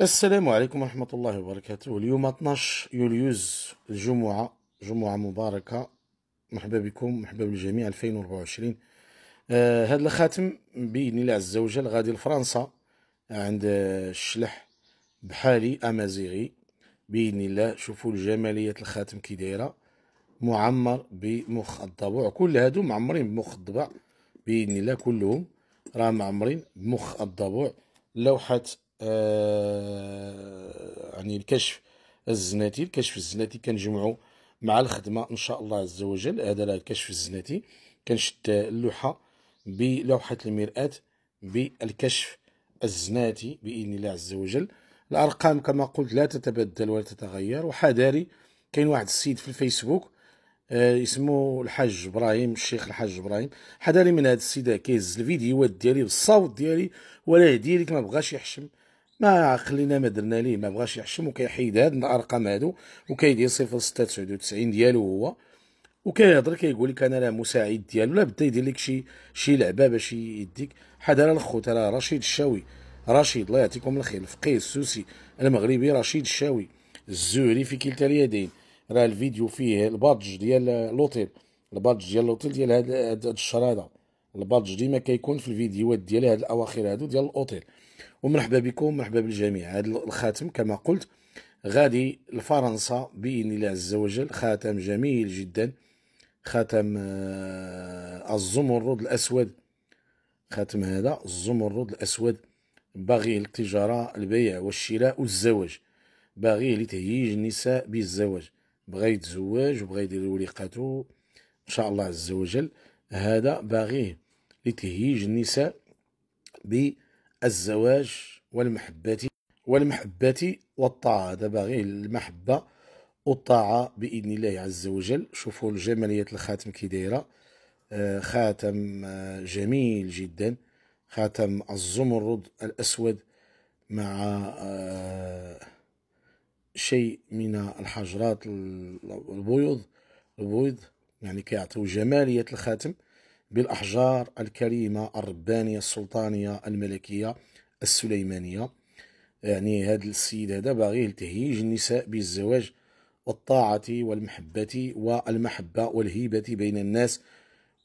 السلام عليكم ورحمة الله وبركاته اليوم 12 يوليوز الجمعة جمعة مباركة مرحبا بكم مرحبا بالجميع 2024 آه هذا الخاتم بإذن الله عز وجل غادي لفرنسا عند آه، الشلح بحالي أمازيغي بإذن الله شوفوا الجمالية الخاتم كي دايرة معمر بمخ الضبع كل هادو معمرين بمخ الضبع بإذن الله كلهم راه معمرين بمخ الضبع لوحة آه، يعني الكشف الزناتي الكشف الزناتي كنجمعو مع الخدمه ان شاء الله عز وجل هذا راه الكشف الزناتي كنشد اللوحه بلوحه المراه بالكشف الزناتي باذن الله عز وجل الارقام كما قلت لا تتبدل ولا تتغير وحذاري كاين واحد السيد في الفيسبوك آه، اسمه الحاج ابراهيم الشيخ الحاج ابراهيم حذاري من هذا السيد كيهز الفيديوهات ديالي بالصوت ديالي ولا يهدي ما بغاش يحشم ما خلينا ما درنا ليه ما بغاش يحشم وكيحيد هاد الارقام هادو وكيدير 0699 ديالو هو وكيهضر كيقول لك انا راه مساعد ديالو لا بدا يدير لك شي شي لعبه باش يديك حد راه الخوت راه رشيد الشاوي رشيد الله يعطيكم الخير الفقيه السوسي المغربي رشيد الشاوي الزهري في كلتا اليدين راه الفيديو فيه البادج ديال لوطيل البادج ديال لوطيل ديال هاد الشراده البادج ديما كيكون في الفيديوهات ديال هاد الاواخر هادو ديال الاوتيل ومرحبا بكم مرحبا بالجميع هاد الخاتم كما قلت غادي لفرنسا باذن الله عز وجل خاتم جميل جدا خاتم آه، الزمرد الاسود خاتم هذا الزمرد الاسود باغيه للتجاره البيع والشراء والزواج باغيه لتهييج النساء بالزواج بغى يتزوج وبغى يدير وليقاتو ان شاء الله عز وجل هذا باغيه لتهيج النساء بالزواج والمحبة والمحبة والطاعة دابا غير المحبة والطاعة بإذن الله عز وجل شوفوا الجمالية الخاتم كي دايرة آه، خاتم آه، جميل جدا خاتم الزمرد الأسود مع آه، شيء من الحجرات البيض البيض يعني كيعطيو جمالية الخاتم بالأحجار الكريمة الربانية السلطانية الملكية السليمانية يعني هذا السيد هذا باغي التهيج النساء بالزواج والطاعة والمحبة والمحبة والهيبة بين الناس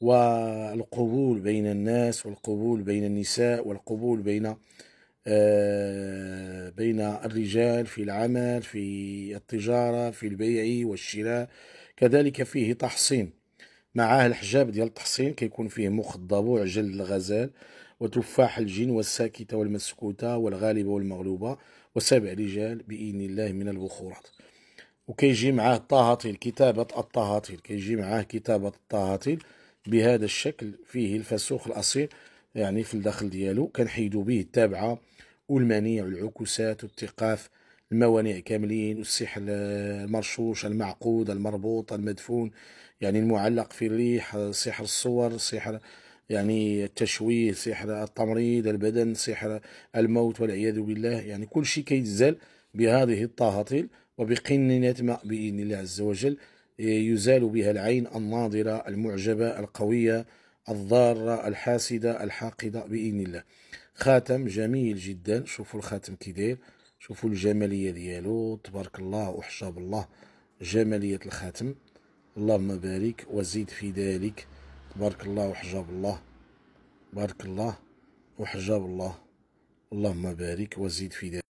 والقبول بين الناس والقبول بين النساء والقبول بين آه، بين الرجال في العمل في التجارة في البيع والشراء كذلك فيه تحصين معاه الحجاب ديال التحصين كيكون فيه مخ الضبوع جلد الغزال وتفاح الجن والساكتة والمسكوتة والغالبة والمغلوبة وسبع رجال بإذن الله من البخورات وكيجي معاه الطهاطيل كتابة الطهاطيل كيجي معاه كتابة الطهاطيل بهذا الشكل فيه الفسوخ الأصيل يعني في الداخل ديالو كنحيدو به التابعة والمنيع والعكوسات والتقاف الموانع كاملين السيح المرشوش المعقود المربوط المدفون يعني المعلق في الريح سحر الصور سحر يعني التشويه سحر التمريض البدن سحر الموت والعياذ بالله يعني كل شيء كيتزال بهذه الطهاطيل وبقنينة ماء بإذن الله عز وجل يزال بها العين الناظرة المعجبة القوية الضارة الحاسدة الحاقدة بإذن الله خاتم جميل جدا شوفوا الخاتم كي داير شوفوا الجماليه ديالو تبارك الله وحشا بالله جماليه الخاتم اللهم بارك وزيد في ذلك تبارك الله وحجاب الله بارك الله وحجاب الله اللهم بارك وزيد في ذلك